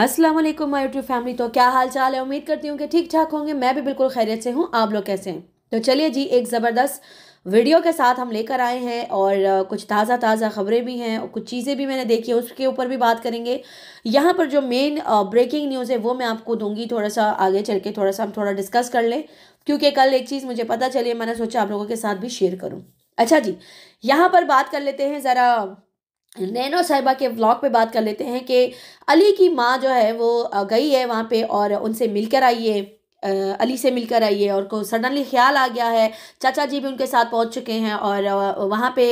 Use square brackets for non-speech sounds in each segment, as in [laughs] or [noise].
अस्सलाम वालेकुम my YouTube family तो क्या हाल चाल है उम्मीद करती हूँ कि ठीक ठाक होंगे मैं भी बिल्कुल खैरियत से हूँ आप लोग कैसे हैं तो चलिए जी एक ज़बरदस्त वीडियो के साथ हम लेकर आए हैं और कुछ ताज़ा ताज़ा खबरें भी हैं और कुछ चीज़ें भी मैंने देखी है उसके ऊपर भी बात करेंगे यहाँ पर जो मेन ब्रेकिंग न्यूज़ है वो मैं आपको दूंगी थोड़ा सा आगे चल के थोड़ा सा हम थोड़ा डिस्कस कर लें क्योंकि कल एक चीज़ मुझे पता चली मैंने सोचा आप लोगों के साथ भी शेयर करूँ अच्छा जी यहाँ पर बात कर लेते हैं ज़रा नैनो साहिबा के व्लॉग पे बात कर लेते हैं कि अली की माँ जो है वो गई है वहाँ पे और उनसे मिलकर आई है अली से मिलकर आई है और को सडनली ख्याल आ गया है चाचा जी भी उनके साथ पहुँच चुके हैं और वहाँ पे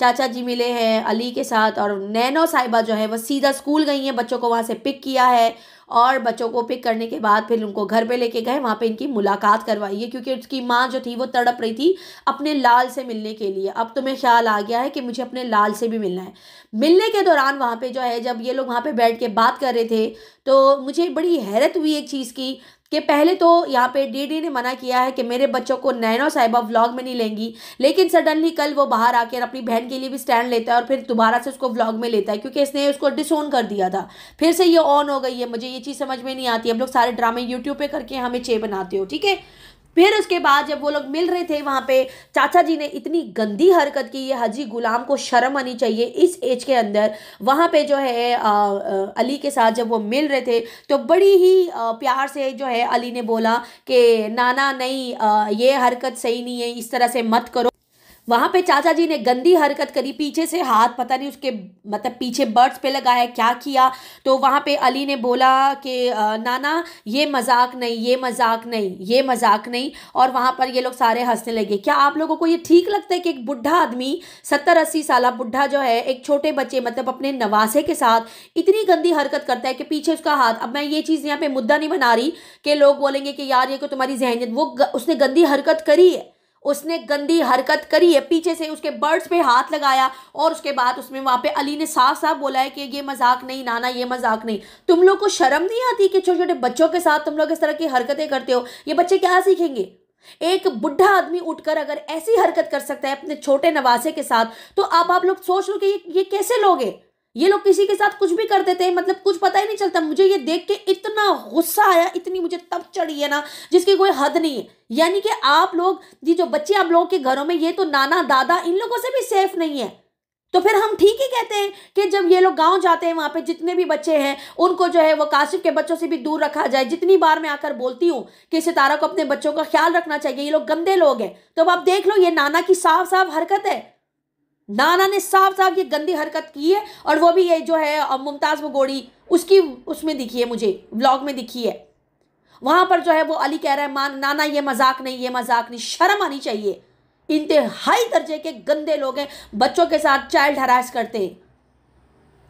चाचा जी मिले हैं अली के साथ और नैनो साहिबा जो है वह सीधा स्कूल गई हैं बच्चों को वहाँ से पिक किया है और बच्चों को पिक करने के बाद फिर उनको घर पे लेके गए वहाँ पे इनकी मुलाकात करवाई है क्योंकि उसकी माँ जो थी वो तड़प रही थी अपने लाल से मिलने के लिए अब तुम्हें ख्याल आ गया है कि मुझे अपने लाल से भी मिलना है मिलने के दौरान वहाँ पे जो है जब ये लोग वहाँ पे बैठ के बात कर रहे थे तो मुझे बड़ी हैरत हुई एक चीज़ की कि पहले तो यहाँ पे डीडी ने मना किया है कि मेरे बच्चों को नैनो साहिबा व्लॉग में नहीं लेंगी लेकिन सडनली कल वो बाहर आकर अपनी बहन के लिए भी स्टैंड लेता है और फिर दोबारा से उसको व्लॉग में लेता है क्योंकि इसने उसको डिसऑन कर दिया था फिर से ये ऑन हो गई है मुझे ये चीज़ समझ में नहीं आती हम लोग सारे ड्रामे यूट्यूब पर करके हमें चे बनाते हो ठीक है फिर उसके बाद जब वो लोग मिल रहे थे वहाँ पे चाचा जी ने इतनी गंदी हरकत की ये हजी गुलाम को शर्म आनी चाहिए इस एज के अंदर वहाँ पे जो है आ, आ, अली के साथ जब वो मिल रहे थे तो बड़ी ही आ, प्यार से जो है अली ने बोला कि नाना नहीं आ, ये हरकत सही नहीं है इस तरह से मत करो वहाँ पे चाचा जी ने गंदी हरकत करी पीछे से हाथ पता नहीं उसके मतलब पीछे बर्ड्स पे लगाया क्या किया तो वहाँ पे अली ने बोला कि नाना ये मजाक नहीं ये मजाक नहीं ये मजाक नहीं और वहाँ पर ये लोग सारे हंसने लगे क्या आप लोगों को ये ठीक लगता है कि एक बुढ़ा आदमी सत्तर अस्सी साल बुढ़ा जो है एक छोटे बच्चे मतलब अपने नवासे के साथ इतनी गंदी हरकत करता है कि पीछे उसका हाथ अब मैं ये चीज़ यहाँ पे मुद्दा नहीं बना रही कि लोग बोलेंगे कि यार ये को तो तुम्हारी जहनीत वो उसने गंदी हरकत करी है उसने गंदी हरकत करी है पीछे से उसके बर्ड्स पे हाथ लगाया और उसके बाद उसमें वहाँ पे अली ने साफ साफ बोला है कि ये मजाक नहीं नाना ये मजाक नहीं तुम लोग को शर्म नहीं आती कि छोटे छोटे बच्चों के साथ तुम लोग इस तरह की हरकतें करते हो ये बच्चे क्या सीखेंगे एक बुढ़ा आदमी उठकर अगर ऐसी हरकत कर सकता है अपने छोटे नवासे के साथ तो आप आप लोग सोच लो कि ये ये कैसे लोग हैं ये लोग किसी के साथ कुछ भी कर देते हैं मतलब कुछ पता ही नहीं चलता मुझे ये देख के इतना गुस्सा आया इतनी मुझे तब चढ़ी है ना जिसकी कोई हद नहीं है यानी कि आप लोग जी जो बच्चे आप लोगों के घरों में ये तो नाना दादा इन लोगों से भी सेफ नहीं है तो फिर हम ठीक ही कहते हैं कि जब ये लोग गांव जाते हैं वहां पे जितने भी बच्चे हैं उनको जो है वो काशिफ के बच्चों से भी दूर रखा जाए जितनी बार मैं आकर बोलती हूँ कि सितारा को अपने बच्चों का ख्याल रखना चाहिए ये लोग गंदे लोग हैं तो अब आप देख लो ये नाना की साफ साफ हरकत है नाना ने साफ साफ ये गंदी हरकत की है और वो भी ये जो है मुमताज़ भगोड़ी उसकी उसमें दिखी है मुझे ब्लॉग में दिखी है वहाँ पर जो है वो अली कह रहा है मान नाना ये मजाक नहीं ये मजाक नहीं शर्म आनी चाहिए इंतहाई दर्जे के गंदे लोग हैं बच्चों के साथ चाइल्ड हरास करते हैं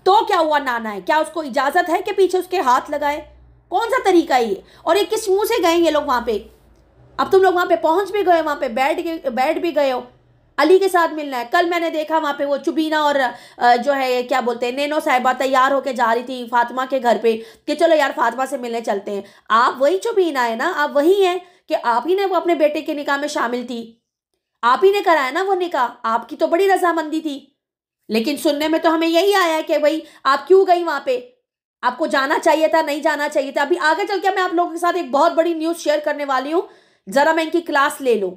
तो क्या हुआ नाना है क्या उसको इजाज़त है कि पीछे उसके हाथ लगाए कौन सा तरीका ये और ये किस मुंह से गए ये लोग वहाँ पे अब तुम लोग वहाँ पे पहुँच भी गए वहाँ पे बैठ गए बैठ भी गए हो अली के साथ मिलना है कल मैंने देखा वहाँ पे वो चुबीना और जो है क्या बोलते हैं नैनो साहिबा तैयार होकर जा रही थी फातिमा के घर पे कि चलो यार फातिमा से मिलने चलते हैं आप वही चुबीना है ना आप वही हैं कि आप ही ने वो अपने बेटे के निकाह में शामिल थी आप ही ने कराया ना वो निकाह आपकी तो बड़ी रजामंदी थी लेकिन सुनने में तो हमें यही आया कि भाई आप क्यों गई वहाँ पे आपको जाना चाहिए था नहीं जाना चाहिए था अभी आगे चल के मैं आप लोगों के साथ एक बहुत बड़ी न्यूज़ शेयर करने वाली हूँ ज़रा मैं इनकी क्लास ले लूँ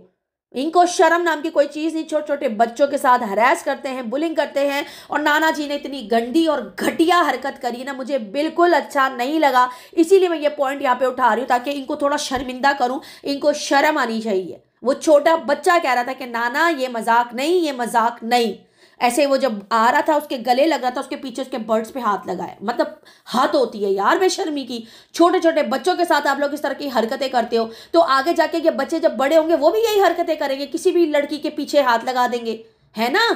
इनको शर्म नाम की कोई चीज़ नहीं छोटे छोटे बच्चों के साथ हरास करते हैं बुलिंग करते हैं और नाना जी ने इतनी गंदी और घटिया हरकत करी ना मुझे बिल्कुल अच्छा नहीं लगा इसीलिए मैं ये पॉइंट यहाँ पे उठा रही हूँ ताकि इनको थोड़ा शर्मिंदा करूँ इनको शर्म आनी चाहिए वो छोटा बच्चा कह रहा था कि नाना ये मजाक नहीं ये मजाक नहीं ऐसे वो जब आ रहा था उसके गले लग रहा था उसके पीछे उसके बर्ड्स पे हाथ लगाए मतलब हद होती है यार बेशर्मी की छोटे छोटे बच्चों के साथ आप लोग इस तरह की हरकतें करते हो तो आगे जाके ये बच्चे जब बड़े होंगे वो भी यही हरकतें करेंगे किसी भी लड़की के पीछे हाथ लगा देंगे है ना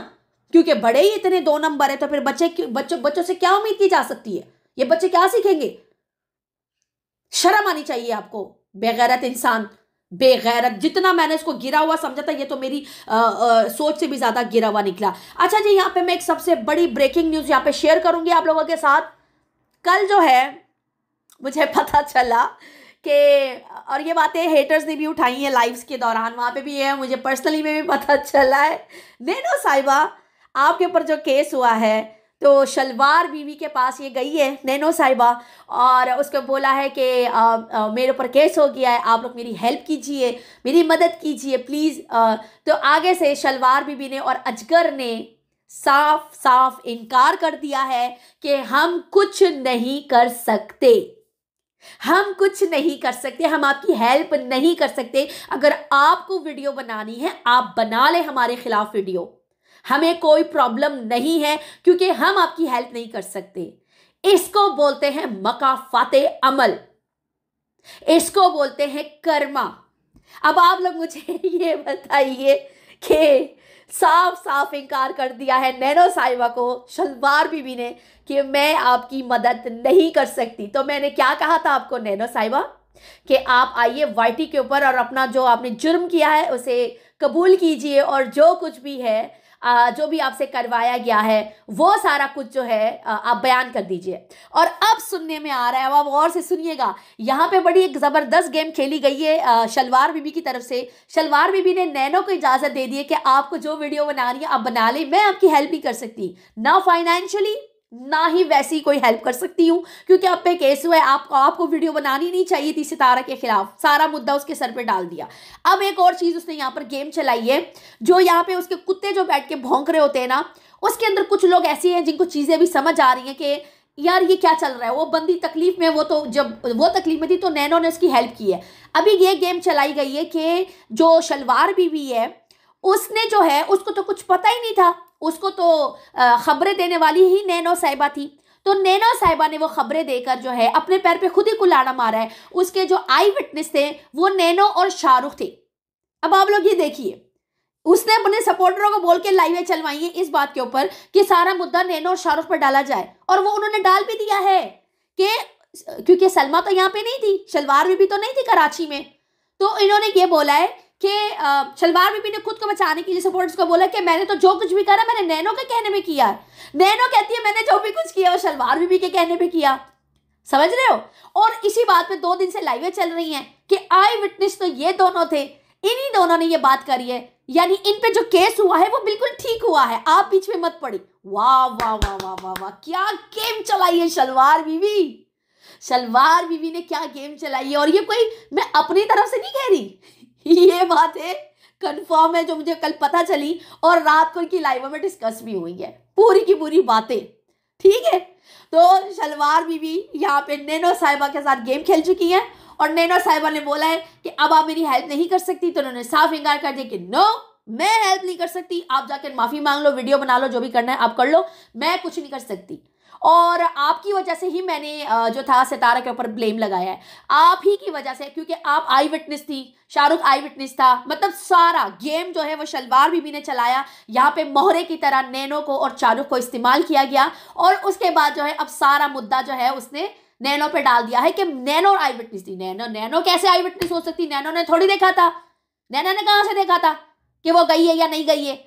क्योंकि बड़े ही इतने दो नंबर है तो फिर बच्चे बच्चों बच्चों से क्या उम्मीद की जा सकती है ये बच्चे क्या सीखेंगे शर्म आनी चाहिए आपको बेगैरत इंसान बेगैरत जितना मैंने इसको गिरा हुआ समझा था ये तो मेरी आ, आ, सोच से भी ज़्यादा गिरा हुआ निकला अच्छा जी यहाँ पे मैं एक सबसे बड़ी ब्रेकिंग न्यूज़ यहाँ पे शेयर करूंगी आप लोगों के साथ कल जो है मुझे [laughs] पता चला कि और ये बातें हेटर्स ने भी उठाई हैं लाइव्स के दौरान वहाँ पे भी है मुझे पर्सनली में भी पता चला है नो साहिबा आपके ऊपर जो केस हुआ है तो शलवार बीवी के पास ये गई है नैनो साहिबा और उसको बोला है कि मेरे ऊपर केस हो गया है आप लोग मेरी हेल्प कीजिए मेरी मदद कीजिए प्लीज़ तो आगे से शलवार बीवी ने और अजगर ने साफ साफ इनकार कर दिया है कि हम कुछ नहीं कर सकते हम कुछ नहीं कर सकते हम आपकी हेल्प नहीं कर सकते अगर आपको वीडियो बनानी है आप बना ले हमारे खिलाफ वीडियो हमें कोई प्रॉब्लम नहीं है क्योंकि हम आपकी हेल्प नहीं कर सकते इसको बोलते हैं मकाफात अमल इसको बोलते हैं कर्मा अब आप लोग मुझे [laughs] ये बताइए कि साफ साफ इनकार कर दिया है नैनो साहिबा को शलवार बीबी ने कि मैं आपकी मदद नहीं कर सकती तो मैंने क्या कहा था आपको नैनो साहिबा कि आप आइए वाईटी के ऊपर और अपना जो आपने जुर्म किया है उसे कबूल कीजिए और जो कुछ भी है जो भी आपसे करवाया गया है वो सारा कुछ जो है आप बयान कर दीजिए और अब सुनने में आ रहा है अब आप और से सुनिएगा यहाँ पे बड़ी एक ज़बरदस्त गेम खेली गई है शलवार बीबी की तरफ से शलवार बीबी ने नैनो को इजाज़त दे दी है कि आपको जो वीडियो बना रही है आप बना लें मैं आपकी हेल्प ही कर सकती ना फाइनेंशियली ना ही वैसी कोई हेल्प कर सकती हूँ क्योंकि आप पे केस हुआ है आपको आपको वीडियो बनानी नहीं चाहिए थी सितारा के खिलाफ सारा मुद्दा उसके सर पे डाल दिया अब एक और चीज़ उसने यहाँ पर गेम चलाई है जो यहाँ पे उसके कुत्ते जो बैठ के भोंक रहे होते हैं ना उसके अंदर कुछ लोग ऐसे हैं जिनको चीज़ें भी समझ आ रही हैं कि यार ये क्या चल रहा है वो बंदी तकलीफ में वो तो जब वो तकलीफ में थी तो नैनो ने उसकी हेल्प की है अभी ये गेम चलाई गई है कि जो शलवार बीवी है उसने जो है उसको तो कुछ पता ही नहीं था उसको तो खबरें देने वाली ही नैनो साहिबा थी तो नैना साहिबा ने वो खबरें देकर जो है अपने पैर पे खुद ही कुलाड़ा मारा है उसके जो आई विटनेस थे वो नैनो और शाहरुख थे अब आप लोग ये देखिए उसने अपने सपोर्टरों को बोल के लाइवें चलवाई है इस बात के ऊपर कि सारा मुद्दा नैनो और शाहरुख पर डाला जाए और वो उन्होंने डाल भी दिया है कि क्योंकि सलमा तो यहाँ पे नहीं थी शलवार भी, भी तो नहीं थी कराची में तो इन्होंने ये बोला है कि शलवार बीबी ने खुद को बचाने के लिए सपोर्टर्स को बोला कि मैंने तो जो कुछ भी करा मैंने नैनो के कहने में किया नैनो कहती है मैंने जो भी कुछ किया वो शलवार बीबी के कहने पे किया समझ रहे हो और इसी बात पे दो दिन से लाइवें चल रही हैं कि आई विटनेस तो ये दोनों थे इन्हीं दोनों ने ये बात करी है यानी इन पे जो केस हुआ है वो बिल्कुल ठीक हुआ है आप बीच में मत पड़ी वाह वाह वाह वाह वाह वा, क्या गेम चलाई है शलवार बीवी शलवार बीवी ने क्या गेम चलाई है और ये कोई मैं अपनी तरफ से नहीं कह रही [laughs] ये बातें कंफर्म है जो मुझे कल पता चली और रात को इनकी लाइव में डिस्कस भी हुई है पूरी की पूरी बातें ठीक है तो शलवार बीवी यहाँ पे नैनो साहिबा के साथ गेम खेल चुकी हैं और नैनो साहिबा ने बोला है कि अब आप मेरी हेल्प नहीं कर सकती तो उन्होंने साफ इनकार कर दिया कि नो मैं हेल्प नहीं कर सकती आप जाकर माफ़ी मांग लो वीडियो बना लो जो भी करना है आप कर लो मैं कुछ नहीं कर सकती और आपकी वजह से ही मैंने जो था सितारा के ऊपर ब्लेम लगाया है आप ही की वजह से क्योंकि आप आई विटनेस थी शाहरुख आई विटनेस था मतलब सारा गेम जो है वो शलवार बीबी ने चलाया यहाँ पे मोहरे की तरह नैनो को और शाहरुख को इस्तेमाल किया गया और उसके बाद जो है अब सारा मुद्दा जो है उसने नैनो पे डाल दिया है कि नैनो आई विटनेस थी नैनो नैनो कैसे आई विटनेस हो सकती नैनो ने थोड़ी देखा था नैनो ने कहाँ से देखा था कि वो गई है या नहीं गई है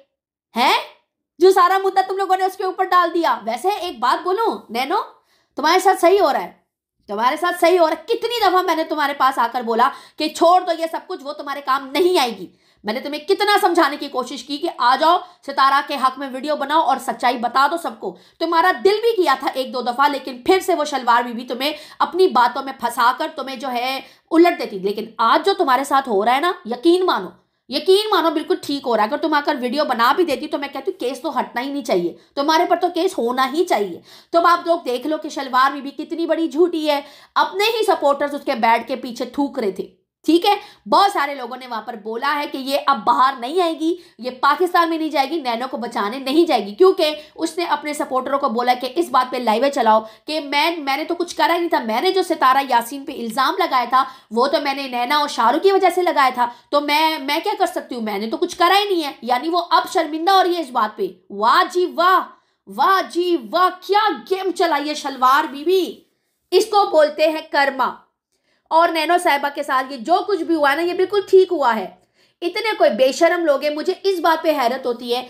हैं जो सारा मुद्दा तुम लोगों ने उसके ऊपर डाल दिया वैसे एक बात बोलू नैनो तुम्हारे साथ सही हो रहा है तुम्हारे साथ सही हो रहा है कितनी दफा मैंने तुम्हारे पास आकर बोला कि छोड़ दो ये सब कुछ वो तुम्हारे काम नहीं आएगी मैंने तुम्हें कितना समझाने की कोशिश की कि आ जाओ सितारा के हक में वीडियो बनाओ और सच्चाई बता दो सबको तुम्हारा दिल भी किया था एक दो दफा लेकिन फिर से वो शलवार भी, भी तुम्हें अपनी बातों में फंसा कर तुम्हें जो है उलट देती लेकिन आज जो तुम्हारे साथ हो रहा है ना यकीन मानो यकीन मानो बिल्कुल ठीक हो रहा है अगर तुम आकर वीडियो बना भी देती तो मैं कहती हूँ केस तो हटना ही नहीं चाहिए तुम्हारे पर तो केस होना ही चाहिए तुम आप लोग देख लो कि शलवार बीबी कितनी बड़ी झूठी है अपने ही सपोर्टर्स उसके बैड के पीछे थूक रहे थे ठीक है बहुत सारे लोगों ने वहां पर बोला है कि ये अब बाहर नहीं आएगी ये पाकिस्तान में नहीं जाएगी नैनो को बचाने नहीं जाएगी क्योंकि उसने अपने सपोर्टरों को बोला कि इस बात पे लाइवे चलाओ कि मैं मैंने तो कुछ करा ही नहीं था मैंने जो सितारा यासीन पे इल्ज़ाम लगाया था वो तो मैंने नैना और शाहरुख की वजह से लगाया था तो मैं मैं क्या कर सकती हूँ मैंने तो कुछ करा ही नहीं है यानी वो अब शर्मिंदा हो रही है इस बात पर वाह जी वाह वाह जी वाह क्या गेम चलाइए शलवार बीबी इसको बोलते हैं कर्मा और नैनो साहिबा के साथ ये जो कुछ भी हुआ ना ये बिल्कुल ठीक हुआ है इतने कोई बेशरम लोग हैं मुझे इस बात पे हैरत होती है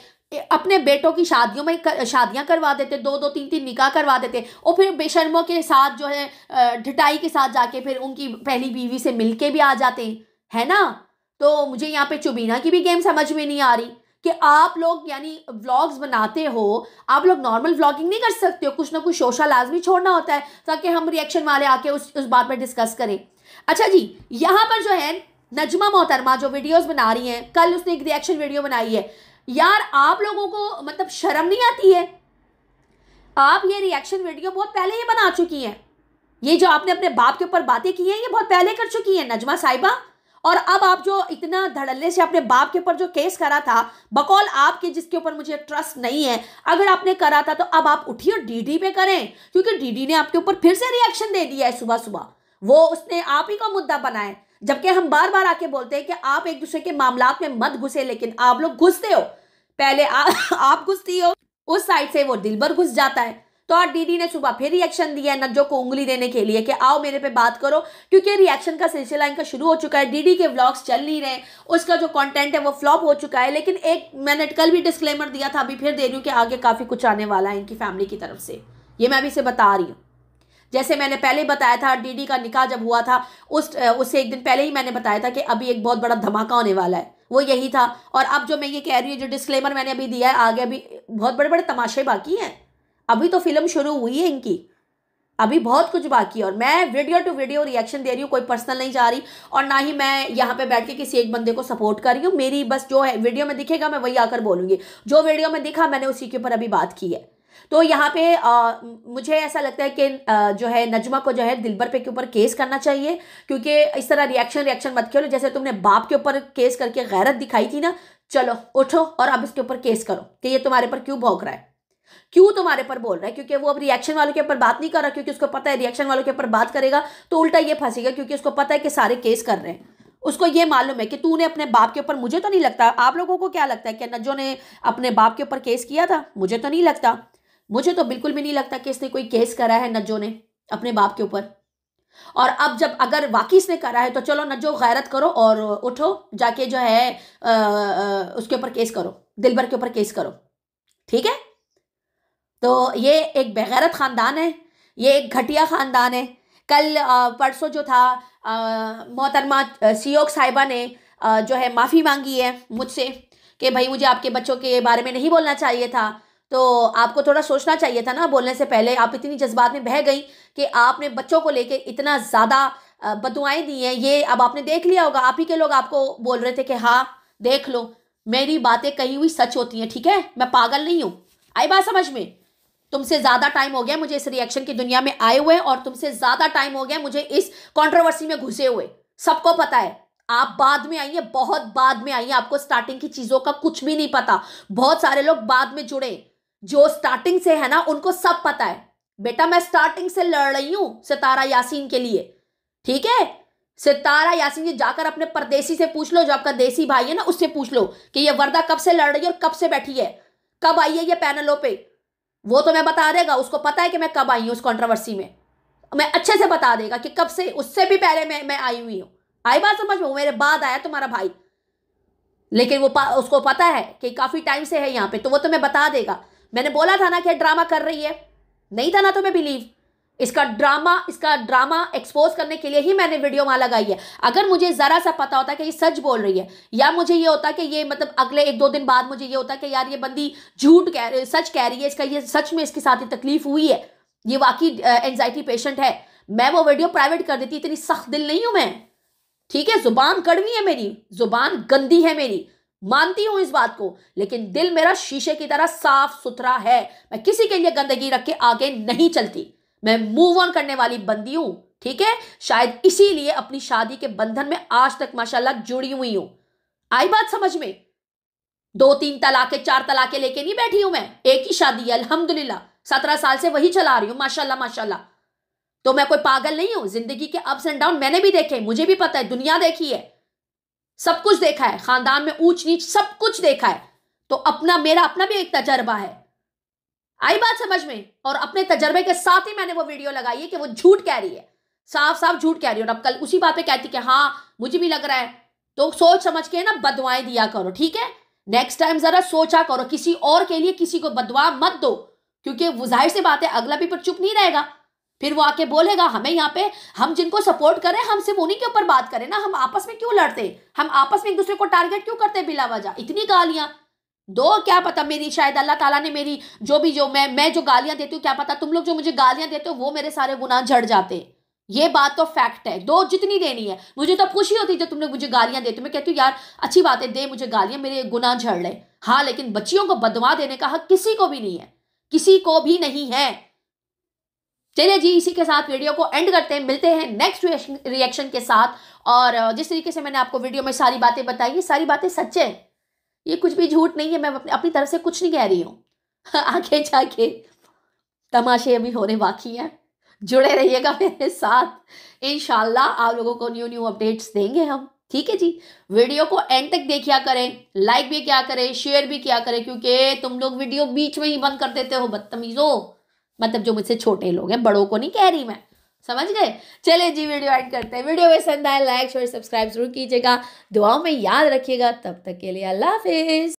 अपने बेटों की शादियों में कर, शादियां करवा देते दो दो तीन तीन निकाह करवा देते और फिर बेशर्मों के साथ जो है ढिटाई के साथ जाके फिर उनकी पहली बीवी से मिलके भी आ जाते हैं है ना तो मुझे यहाँ पे चुबीना की भी गेम समझ में नहीं आ रही कि आप लोग यानी व्लॉग्स बनाते हो आप लोग नॉर्मल व्लॉगिंग नहीं कर सकते हो कुछ ना कुछ शोशा लाजमी छोड़ना होता है ताकि हम रिएक्शन वाले आके उस उस बात पर डिस्कस करें अच्छा जी यहाँ पर जो है नजमा मोहतरमा जो वीडियोस बना रही हैं कल उसने एक रिएक्शन वीडियो बनाई है यार आप लोगों को मतलब शर्म नहीं आती है आप ये रिएक्शन वीडियो बहुत पहले ही बना चुकी हैं ये जो आपने अपने बाप के ऊपर बातें की हैं ये बहुत पहले कर चुकी हैं नजमा साहिबा और अब आप जो इतना धड़ल्ले से अपने बाप के ऊपर जो केस करा था बकौल आपके जिसके ऊपर मुझे ट्रस्ट नहीं है अगर आपने करा था तो अब आप उठिए और डीडी पे करें क्योंकि डीडी ने आपके ऊपर फिर से रिएक्शन दे दिया है सुबह सुबह वो उसने आप ही का मुद्दा बनाए जबकि हम बार बार आके बोलते हैं कि आप एक दूसरे के मामला में मत घुसे लेकिन आप लोग घुसते हो पहले आ, [laughs] आप घुसती हो उस साइड से वो दिल भर घुस जाता है तो आज डीडी ने सुबह फिर रिएक्शन दिया है नज्जो को उंगली देने के लिए कि आओ मेरे पे बात करो क्योंकि रिएक्शन का सिलसिला इनका शुरू हो चुका है डीडी के व्लॉग्स चल नहीं रहे उसका जो कॉन्टेंट है वो फ्लॉप हो चुका है लेकिन एक मैंने कल भी डिस्क्लेमर दिया था अभी फिर दे रही हूँ कि आगे काफ़ी कुछ आने वाला है इनकी फैमिली की तरफ से ये मैं अभी से बता रही हूँ जैसे मैंने पहले बताया था डीडी का निकाह जब हुआ था उस उससे एक दिन पहले ही मैंने बताया था कि अभी एक बहुत बड़ा धमाका होने वाला है वो यही था और अब जो मैं ये कह रही हूँ जो डिस्क्लेमर मैंने अभी दिया है आगे अभी बहुत बड़े बड़े तमाशे बाकी हैं अभी तो फिल्म शुरू हुई है इनकी अभी बहुत कुछ बाकी है और मैं वीडियो टू वीडियो रिएक्शन दे रही हूँ कोई पर्सनल नहीं जा रही और ना ही मैं यहाँ पे बैठ के किसी एक बंदे को सपोर्ट कर रही हूँ मेरी बस जो है वीडियो में दिखेगा मैं वही आकर बोलूँगी जो वीडियो में दिखा मैंने उसी के ऊपर अभी बात की है तो यहाँ पे आ, मुझे ऐसा लगता है कि आ, जो है नजमा को जो है दिलबर पे के ऊपर केस करना चाहिए क्योंकि इस तरह रिएक्शन रिएक्शन मत खेलो जैसे तुमने बाप के ऊपर केस करके गैरत दिखाई थी ना चलो उठो और अब इसके ऊपर केस करो कि ये तुम्हारे पर क्यों भौंक रहा है क्यों तुम्हारे पर बोल रहा है क्योंकि वो अब रिएक्शन वालों के ऊपर बात नहीं कर रहा क्योंकि उसको पता है रिएक्शन वालों के ऊपर बात करेगा तो उल्टा ये फंसेगा क्योंकि उसको पता है कि सारे केस कर रहे हैं उसको ये मालूम है कि तूने अपने बाप के ऊपर मुझे तो नहीं लगता आप लोगों को क्या लगता है कि नज्जो ने अपने बाप के ऊपर केस किया था मुझे तो नहीं लगता मुझे तो बिल्कुल भी नहीं लगता कि इसने कोई केस करा है नज्जो ने अपने बाप के ऊपर और अब जब अगर वाकई इसने करा है तो चलो नज्जो गैरत करो और उठो जाके जो है आ, आ, उसके ऊपर केस करो दिलबर के ऊपर केस करो ठीक है तो ये एक बेगैरत ख़ानदान है ये एक घटिया ख़ानदान है कल परसों जो था मोहतरमा सीओक साहिबा ने आ, जो है माफ़ी मांगी है मुझसे कि भाई मुझे आपके बच्चों के बारे में नहीं बोलना चाहिए था तो आपको थोड़ा सोचना चाहिए था ना बोलने से पहले आप इतनी जज्बात में बह गई कि आपने बच्चों को लेके इतना ज़्यादा बदुआएँ दी हैं ये अब आपने देख लिया होगा आप ही के लोग आपको बोल रहे थे कि हाँ देख लो मेरी बातें कही हुई सच होती हैं ठीक है मैं पागल नहीं हूँ आई बात समझ में तुमसे ज़्यादा टाइम हो गया मुझे इस रिएक्शन की दुनिया में आए हुए और तुमसे ज़्यादा टाइम हो गया मुझे इस कंट्रोवर्सी में घुसे हुए सबको पता है आप बाद में आइए बहुत बाद में आइए आपको स्टार्टिंग की चीज़ों का कुछ भी नहीं पता बहुत सारे लोग बाद में जुड़े जो स्टार्टिंग से है ना उनको सब पता है बेटा मैं स्टार्टिंग से लड़ रही हूं सितारा यासीन के लिए ठीक है सितारा यासीन जी जाकर अपने परदेसी से पूछ लो जो आपका देसी भाई है ना उससे पूछ लो कि ये वर्दा कब से लड़ रही है और कब से बैठी है कब आई है ये पैनलों पे वो तो मैं बता देगा उसको पता है कि मैं कब आई हूँ उस कॉन्ट्रोवर्सी में मैं अच्छे से बता देगा कि कब से उससे भी पहले मैं मैं आई हुई हूँ आई बात समझ में मेरे बाद आया तुम्हारा भाई लेकिन वो पा, उसको पता है कि काफ़ी टाइम से है यहाँ पे तो वो तुम्हें बता देगा मैंने बोला था ना कि ड्रामा कर रही है नहीं था ना तुम्हें बिलीव इसका ड्रामा इसका ड्रामा एक्सपोज करने के लिए ही मैंने वीडियो वहाँ लगाई है अगर मुझे ज़रा सा पता होता कि ये सच बोल रही है या मुझे ये होता कि ये मतलब अगले एक दो दिन बाद मुझे ये होता कि यार ये बंदी झूठ कह रही सच कह रही है इसका ये सच में इसके साथ ही तकलीफ हुई है ये वाकई एंजाइटी पेशेंट है मैं वो वीडियो प्राइवेट कर देती इतनी सख्त दिल नहीं हूँ मैं ठीक है जुबान कड़वी है मेरी जुबान गंदी है मेरी मानती हूं इस बात को लेकिन दिल मेरा शीशे की तरह साफ सुथरा है मैं किसी के लिए गंदगी रख के आगे नहीं चलती मैं मूव ऑन करने वाली बंदी हूं ठीक है शायद इसीलिए अपनी शादी के बंधन में आज तक माशाल्लाह जुड़ी हुई हूं आई बात समझ में दो तीन तलाके चार तलाके लेके नहीं बैठी हूं मैं एक ही शादी है अल्हम्दुलिल्लाह सत्रह साल से वही चला रही हूं माशाल्लाह माशाल्लाह तो मैं कोई पागल नहीं हूं जिंदगी के अप्स एंड डाउन मैंने भी देखे मुझे भी पता है दुनिया देखी है सब कुछ देखा है खानदान में ऊंच नीच सब कुछ देखा है तो अपना मेरा अपना भी एक तजर्बा है आई बात समझ में और अपने तजर्बे के साथ ही मैंने वो वीडियो लगाई है कि वो झूठ कह रही है साफ साफ झूठ कह रही है और अब कल उसी बात पे कहती कि हाँ मुझे भी लग रहा है तो सोच समझ के ना बदवाएं दिया करो ठीक है नेक्स्ट टाइम जरा सोचा करो किसी और के लिए किसी को बदवा मत दो क्योंकि वो जाहिर सी बात है अगला भी पर चुप नहीं रहेगा फिर वो आके बोलेगा हमें यहाँ पे हम जिनको सपोर्ट करें हम सिर्फ उन्हीं के ऊपर बात करें ना हम आपस में क्यों लड़ते हम आपस में एक दूसरे को टारगेट क्यों करते बिला वजह इतनी गालियां दो क्या पता मेरी शायद अल्लाह ताला ने मेरी जो भी जो मैं मैं जो गालियां देती हूँ क्या पता तुम लोग जो मुझे गालियां देते हो वो मेरे सारे गुनाह झड़ जाते ये बात तो फैक्ट है दो जितनी देनी है मुझे तो खुशी होती जब तुम लोग मुझे गालियां देते मैं कहती हूँ यार अच्छी बात है दे मुझे गालियां मेरे गुना झड़ ले हाँ लेकिन बच्चियों को बदवा देने का हक किसी को भी नहीं है किसी को भी नहीं है चलिए जी इसी के साथ वीडियो को एंड करते हैं मिलते हैं नेक्स्ट रिएक्शन के साथ और जिस तरीके से मैंने आपको वीडियो में सारी बातें बताई ये सारी बातें सच्चे हैं ये कुछ भी झूठ नहीं है मैं अपनी तरफ से कुछ नहीं कह रही हूँ [laughs] आगे जाके तमाशे अभी होने बाकी हैं जुड़े रहिएगा मेरे साथ इन आप लोगों को न्यू न्यू अपडेट्स देंगे हम ठीक है जी वीडियो को एंड तक देखिया करें लाइक भी क्या करें शेयर भी क्या करें क्योंकि तुम लोग वीडियो बीच में ही बंद कर देते हो बदतमीज़ो मतलब जो मुझसे छोटे लोग हैं बड़ों को नहीं कह रही मैं समझ गए चले जी वीडियो एंड करते हैं वीडियो पसंद आए लाइक शेयर सब्सक्राइब जरूर कीजिएगा दुआओं में याद रखिएगा तब तक के लिए अल्लाह हाफिज